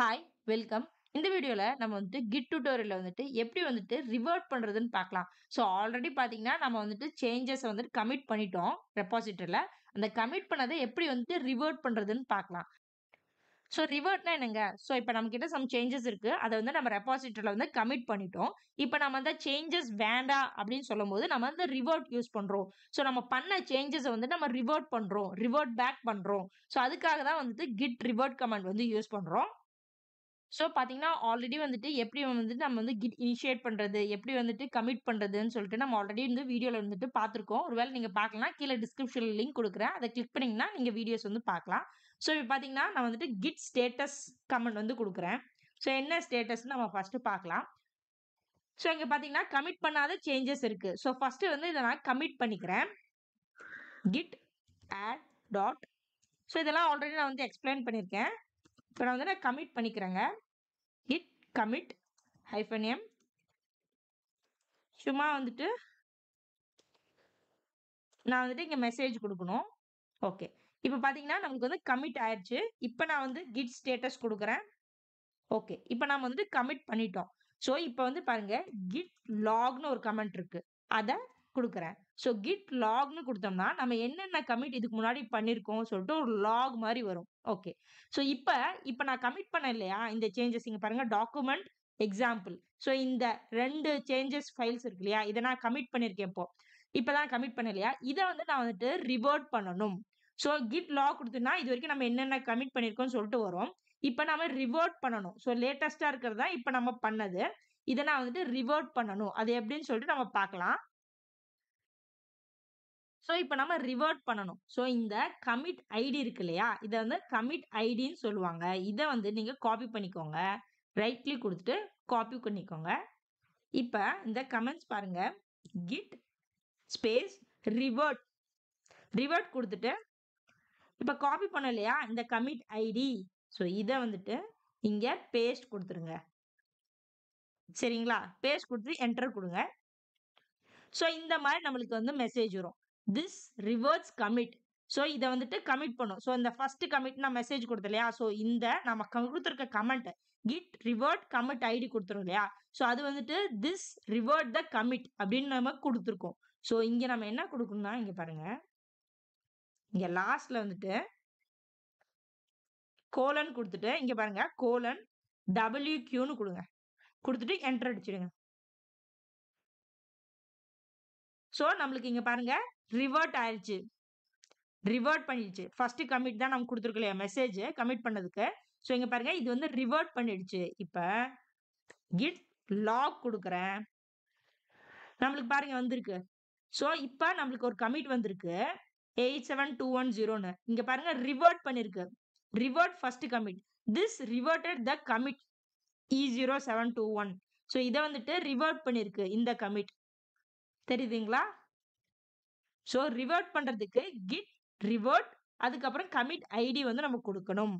hi welcome இந்த வீடியோவில் நம்ம வந்துட்டு கிட் டூட்டோரியலில் வந்துட்டு எப்படி வந்துட்டு ரிவர்ட் பண்ணுறதுன்னு பார்க்கலாம் ஸோ ஆல்ரெடி பார்த்தீங்கன்னா நம்ம வந்துட்டு சேஞ்சஸை வந்துட்டு கமிட் பண்ணிட்டோம் ரெப்பாசிட்டரில் அந்த கமிட் பண்ணதை எப்படி வந்துட்டு ரிவர்ட் பண்ணுறதுன்னு பார்க்கலாம் ஸோ ரிவர்ட்னா என்னங்க ஸோ இப்போ நம்மக்கிட்ட சம் சேஞ்சஸ் இருக்குது அதை வந்து நம்ம ரெப்பாசிட்டரில் வந்து கமிட் பண்ணிட்டோம் இப்போ நம்ம அந்த சேஞ்சஸ் வேண்டாம் அப்படின்னு சொல்லும் போது நம்ம வந்து ரிவர்ட் யூஸ் பண்ணுறோம் ஸோ நம்ம பண்ண சேஞ்சஸை வந்து நம்ம ரிவர்ட் பண்ணுறோம் ரிவர்ட் பேக் பண்ணுறோம் ஸோ அதுக்காக தான் வந்துட்டு கிட் ரிவர்ட் கமெண்ட் வந்து யூஸ் பண்ணுறோம் ஸோ பார்த்தீங்கன்னா ஆல்ரெடி வந்துட்டு எப்படி வந்துட்டு நம்ம வந்து கிட் இனிஷியேட் பண்ணுறது எப்படி வந்துட்டு கமிட் பண்ணுறதுன்னு சொல்லிட்டு நம்ம ஆல்ரெடி வந்து வீடியோவில் வந்துட்டு பார்த்துருக்கோம் ஒருவேளை நீங்கள் பார்க்கலாம் கீழே டிஸ்கிரிப்ஷனில் லிங்க் கொடுக்குறேன் அதை கிளிக் பண்ணிங்கன்னா நீங்கள் வீடியோஸ் வந்து பார்க்கலாம் ஸோ இப்போ பார்த்தீங்கன்னா நான் வந்துட்டு கிட் ஸ்டேட்டஸ் கமெண்ட் வந்து கொடுக்குறேன் ஸோ என்ன ஸ்டேட்டஸ்னு நம்ம ஃபஸ்ட்டு பார்க்கலாம் ஸோ இங்கே பார்த்தீங்கன்னா கமிட் பண்ணாத சேஞ்சஸ் இருக்குது ஸோ ஃபஸ்ட்டு வந்து இதை நான் கமிட் பண்ணிக்கிறேன் கிட் ஆட் டாட் ஸோ இதெல்லாம் ஆல்ரெடி நான் வந்து எக்ஸ்பிளைன் பண்ணியிருக்கேன் இப்போ நான் வந்து நான் கமிட் பண்ணிக்கிறேங்க இட் கமிட் ஹைஃபன் எம் சும்மா வந்துட்டு நான் வந்துட்டு இங்கே மெசேஜ் கொடுக்கணும் ஓகே இப்போ பார்த்தீங்கன்னா நமக்கு வந்து கமிட் ஆயிடுச்சு இப்போ நான் வந்து கிட் ஸ்டேட்டஸ் கொடுக்குறேன் ஓகே இப்போ நம்ம வந்துட்டு கமிட் பண்ணிட்டோம் ஸோ இப்போ வந்து பாருங்க கிட் லாக்னு ஒரு கமெண்ட் இருக்கு அதை கொடுக்குறேன் ஸோ கிட் லாக்னு கொடுத்தோம்னா நம்ம என்னென்ன கமிட் இதுக்கு முன்னாடி பண்ணியிருக்கோம் சொல்லிட்டு ஒரு லாக் மாதிரி வரும் ஓகே ஸோ இப்போ இப்போ நான் கமிட் பண்ணேன் இல்லையா இந்த சேஞ்சஸ் இங்கே பாருங்கள் டாக்குமெண்ட் எக்ஸாம்பிள் ஸோ இந்த ரெண்டு சேஞ்சஸ் ஃபைல்ஸ் இருக்கு இல்லையா இதை நான் கமிட் பண்ணியிருக்கேன் இப்போ இப்போ தான் கமிட் இல்லையா இதை வந்து நான் வந்துட்டு ரிவர்ட் பண்ணணும் ஸோ கிட் லாக் கொடுத்துனா இது வரைக்கும் நம்ம என்னென்ன கமிட் பண்ணியிருக்கோம்னு சொல்லிட்டு வரும் இப்போ நம்ம ரிவர்ட் பண்ணணும் ஸோ லேட்டஸ்ட்டாக இருக்கிறது தான் இப்போ நம்ம பண்ணது இதை நான் வந்துட்டு ரிவர்ட் பண்ணணும் அது எப்படின்னு சொல்லிட்டு நம்ம பார்க்கலாம் ஸோ இப்போ நம்ம ரிவர்ட் பண்ணணும் ஸோ இந்த கமிட் ஐடி இருக்கு இல்லையா இதை வந்து கமிட் ஐடின்னு சொல்லுவாங்க இதை வந்து நீங்கள் காப்பி பண்ணிக்கோங்க ரைட் கிளிக் கொடுத்துட்டு காப்பி பண்ணிக்கோங்க இப்போ இந்த கமெண்ட்ஸ் பாருங்க கிட் ஸ்பேஸ் ரிவர்ட் ரிவர்ட் கொடுத்துட்டு இப்போ காப்பி பண்ண இல்லையா இந்த கமிட் ஐடி ஸோ இதை வந்துட்டு இங்கே பேஸ்ட் கொடுத்துருங்க சரிங்களா பேஸ்ட் கொடுத்து என்டர் கொடுங்க ஸோ இந்த மாதிரி நம்மளுக்கு வந்து மெசேஜ் வரும் திஸ் ரிவர்ஸ் கமிட் ஸோ இதை வந்துட்டு கமிட் பண்ணும் ஸோ இந்த ஃபர்ஸ்ட் கமிட் நான் மெசேஜ் கொடுத்தேன் இல்லையா ஸோ இந்த நம்ம கொடுத்துருக்க command git revert commit ID கொடுத்துரும் இல்லையா ஸோ அது வந்துட்டு திஸ் ரிவர்ட் த கமிட் அப்படின்னு நம்ம கொடுத்துருக்கோம் ஸோ இங்கே நம்ம என்ன கொடுக்கணும்னா இங்கே பாருங்க இங்கே லாஸ்ட்ல வந்துட்டு கோலன் கொடுத்துட்டு இங்கே பாருங்க கோலன் டபிள்யூ கியூன்னு கொடுங்க கொடுத்துட்டு என்டர் அடிச்சிடுங்க ஸோ நம்மளுக்கு இங்கே பாருங்கள் ரிவர்ட் ஆயிடுச்சு ரிவர்ட் பண்ணிடுச்சு ஃபர்ஸ்ட் கமிட் தான் நம்ம கொடுத்துருக்கோம் இல்லையா மெசேஜ் கமிட் பண்ணதுக்கு ஸோ இங்கே பாருங்க இது வந்து ரிவர்ட் பண்ணிடுச்சு இப்போ கிட் லாக் கொடுக்குறேன் நம்மளுக்கு பாருங்க வந்திருக்கு ஸோ இப்போ நம்மளுக்கு ஒரு கமிட் வந்திருக்கு எயிட் செவன் டூ ஒன் ஜீரோன்னு இங்கே பாருங்க ரிவர்ட் பண்ணியிருக்கு revert first commit this reverted the commit e zero seven two one so இதை வந்துட்டு ரிவர்ட் பண்ணியிருக்கு இந்த கமிட் தெரியுதுங்களா ஸோ ரிவர்ட் பண்ணுறதுக்கு கிட் ரிவர்ட் அதுக்கப்புறம் கமிட் ஐடி வந்து நம்ம கொடுக்கணும்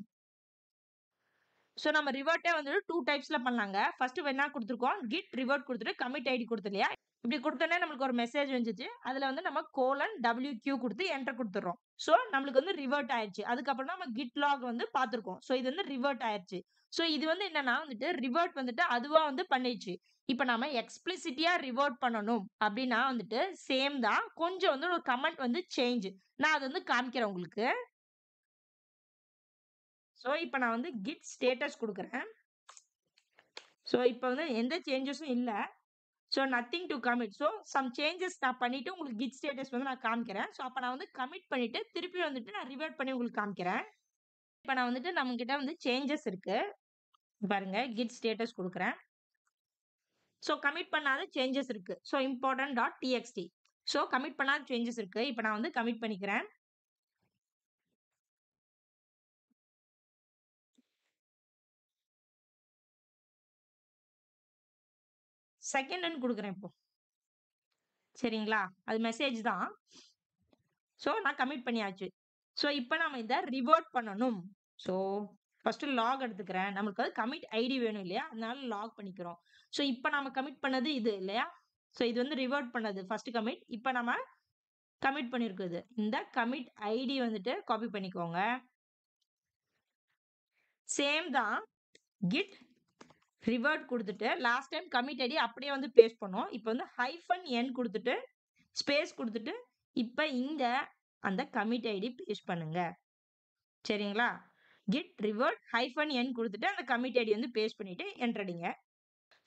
ஸோ நம்ம ரிவர்ட்டே வந்துட்டு டூ டைப்ஸில் பண்ணலாங்க ஃபஸ்ட்டு என்ன கொடுத்துருக்கோம் கிட் ரிவர்ட் கொடுத்துட்டு கமிட் ஐடி கொடுத்துலையா இப்படி கொடுத்தோன்னே நம்மளுக்கு ஒரு மெசேஜ் வந்துச்சு அதில் வந்து நம்ம கோலன் டபிள்யூ கியூ கொடுத்து என்டர் கொடுத்துட்றோம் ஸோ நம்மளுக்கு வந்து ரிவர்ட் ஆயிடுச்சு அதுக்கப்புறம் நம்ம கிட் லாக் வந்து பார்த்துருக்கோம் ஸோ இது வந்து ரிவர்ட் ஆயிடுச்சு ஸோ இது வந்து என்னன்னா வந்துட்டு ரிவர்ட் வந்துட்டு அதுவாக வந்து பண்ணிடுச்சு இப்போ நம்ம எக்ஸ்பிளிசிட்டியாக ரிவர்ட் பண்ணணும் அப்படின்னா வந்துட்டு சேம் தான் கொஞ்சம் வந்து ஒரு கமெண்ட் வந்து சேஞ்ச் நான் அது வந்து காமிக்கிறேன் உங்களுக்கு ஸோ இப்போ நான் வந்து கிட் ஸ்டேட்டஸ் கொடுக்குறேன் ஸோ இப்போ வந்து எந்த சேஞ்சஸும் இல்லை so nothing to commit so some changes நான் பண்ணிவிட்டு உங்களுக்கு கிட் ஸ்டேட்டஸ் வந்து நான் காமிக்கிறேன் ஸோ அப்போ நான் வந்து கமிட் பண்ணிவிட்டு திருப்பி வந்துட்டு நான் ரிவர்ட் பண்ணி உங்களுக்கு காமிக்கிறேன் இப்போ நான் வந்துட்டு நம்மக்கிட்ட வந்து சேஞ்சஸ் இருக்குது பாருங்கள் கிட் ஸ்டேட்டஸ் கொடுக்குறேன் ஸோ கமிட் பண்ணாத சேஞ்சஸ் இருக்குது so important dot TXT so commit பண்ணாத சேஞ்சஸ் இருக்குது இப்போ நான் வந்து கமிட் பண்ணிக்கிறேன் செகண்ட் ஹேண்ட் கொடுக்குறேன் இப்போ சரிங்களா அது மெசேஜ் தான் ஸோ நான் கமிட் பண்ணியாச்சு ஸோ இப்போ நம்ம இதை ரிவர்ட் பண்ணணும் ஸோ ஃபஸ்ட்டு லாக் எடுத்துக்கிறேன் நம்மளுக்கு அது கமிட் ஐடி வேணும் இல்லையா அதனால லாக் பண்ணிக்கிறோம் ஸோ இப்போ நம்ம கமிட் பண்ணது இது இல்லையா ஸோ இது வந்து ரிவர்ட் பண்ணது ஃபர்ஸ்ட் கமிட் இப்போ நம்ம கமிட் பண்ணியிருக்குது இந்த கமிட் ஐடி வந்துட்டு காப்பி பண்ணிக்கோங்க சேம் தான் கிட் ரிவர்ட் கொடுத்துட்டு லாஸ்ட் டைம் கமிட் ஐடி அப்படியே வந்து பேஸ்ட் பண்ணோம் இப்போ வந்து ஹைஃபன் என் கொடுத்துட்டு ஸ்பேஸ் கொடுத்துட்டு இப்போ இங்கே அந்த கமிட் ஐடி பேஸ்ட் பண்ணுங்க சரிங்களா கிட் ரிவர்ட் ஹைஃபன் என் கொடுத்துட்டு அந்த கமிட் ஐடி வந்து பேஸ்ட் பண்ணிவிட்டு என்ட்ரடிங்க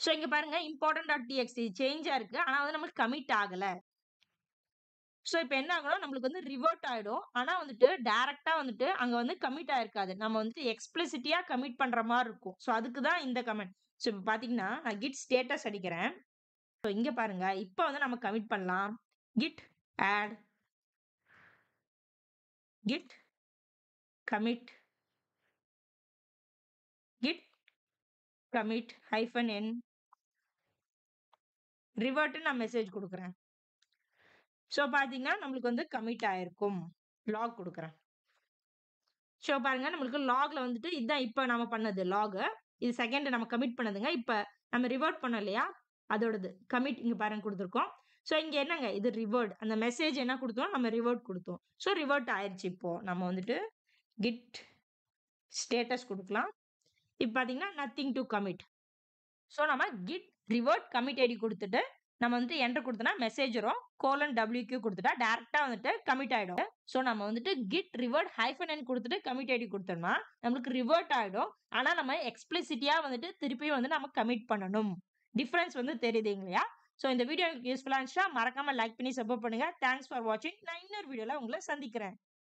ஸோ இங்கே பாருங்கள் இம்பார்ட்டன்ட் டாட் டிஎக்ஸ்டி சேஞ்சாக இருக்குது ஆனால் வந்து நம்மளுக்கு கமிட் ஆகலை ஸோ இப்போ என்ன ஆகணும் நம்மளுக்கு வந்து ரிவர்ட் ஆகிடும் ஆனால் வந்துட்டு டேரெக்டாக வந்துட்டு அங்கே வந்து கமிட் ஆயிருக்காது நம்ம வந்துட்டு எக்ஸ்பிளிசிட்டியாக கமிட் பண்ணுற மாதிரி இருக்கும் ஸோ அதுக்கு தான் இந்த கமெண்ட் ஸோ இப்போ பார்த்தீங்கன்னா நான் கிட் ஸ்டேட்டஸ் அடிக்கிறேன் ஸோ இங்கே பாருங்க இப்போ வந்து நம்ம கமிட் பண்ணலாம் git add git commit git commit hyphen n revert நான் மெசேஜ் கொடுக்குறேன் ஸோ பார்த்தீங்கன்னா நம்மளுக்கு வந்து கமிட் ஆயிருக்கும் லாக் கொடுக்குறேன் ஸோ பாருங்க நம்மளுக்கு லாகில் வந்துட்டு இதுதான் இப்போ நம்ம பண்ணது லாகு இது செகண்ட் நம்ம கமிட் பண்ணதுங்க இப்போ நம்ம ரிவர்ட் பண்ணோம் இல்லையா அதோடது கமிட் இங்கே பாருங்க கொடுத்துருக்கோம் ஸோ இங்கே என்னங்க இது ரிவர்ட் அந்த மெசேஜ் என்ன கொடுத்தோம் நம்ம ரிவர்ட் கொடுத்தோம் ஸோ ரிவர்ட் ஆயிடுச்சு இப்போ நம்ம வந்துட்டு கிட் ஸ்டேட்டஸ் கொடுக்கலாம் இப்போ பார்த்தீங்கன்னா நத்திங் டு கமிட் ஸோ நம்ம கிட் ரிவர்ட் கமிட் ஐடி கொடுத்துட்டு நம்ம வந்துட்டு என்ட்ரு கொடுத்தோன்னா மெசேஜ் வரும் கோலன் டபிள்யூக்யூ கொடுத்துட்டா டேரெக்டாக வந்துட்டு கமிட் ஆகிடும் ஸோ நம்ம வந்துட்டு கிட் ரிவர்ட் ஹைஃபன் என் கொடுத்துட்டு கமிட் ஐடி கொடுத்தோம்னா நம்மளுக்கு ரிவர்ட் ஆகிடும் ஆனால் நம்ம எக்ஸ்பிளிசிட்டியாக வந்துட்டு திருப்பியும் வந்து நம்ம கமிட் பண்ணணும் டிஃப்ரென்ஸ் வந்து தெரியுது இல்லையா ஸோ இந்த வீடியோ யூஸ்ஃபுல்லாக இருந்துச்சுன்னா மறக்காமல் லைக் பண்ணி சப்போர்ட் பண்ணுங்கள் தேங்க்ஸ் ஃபார் வாட்சிங் நான் இன்னொரு வீடியோவில் உங்களை சந்திக்கிறேன்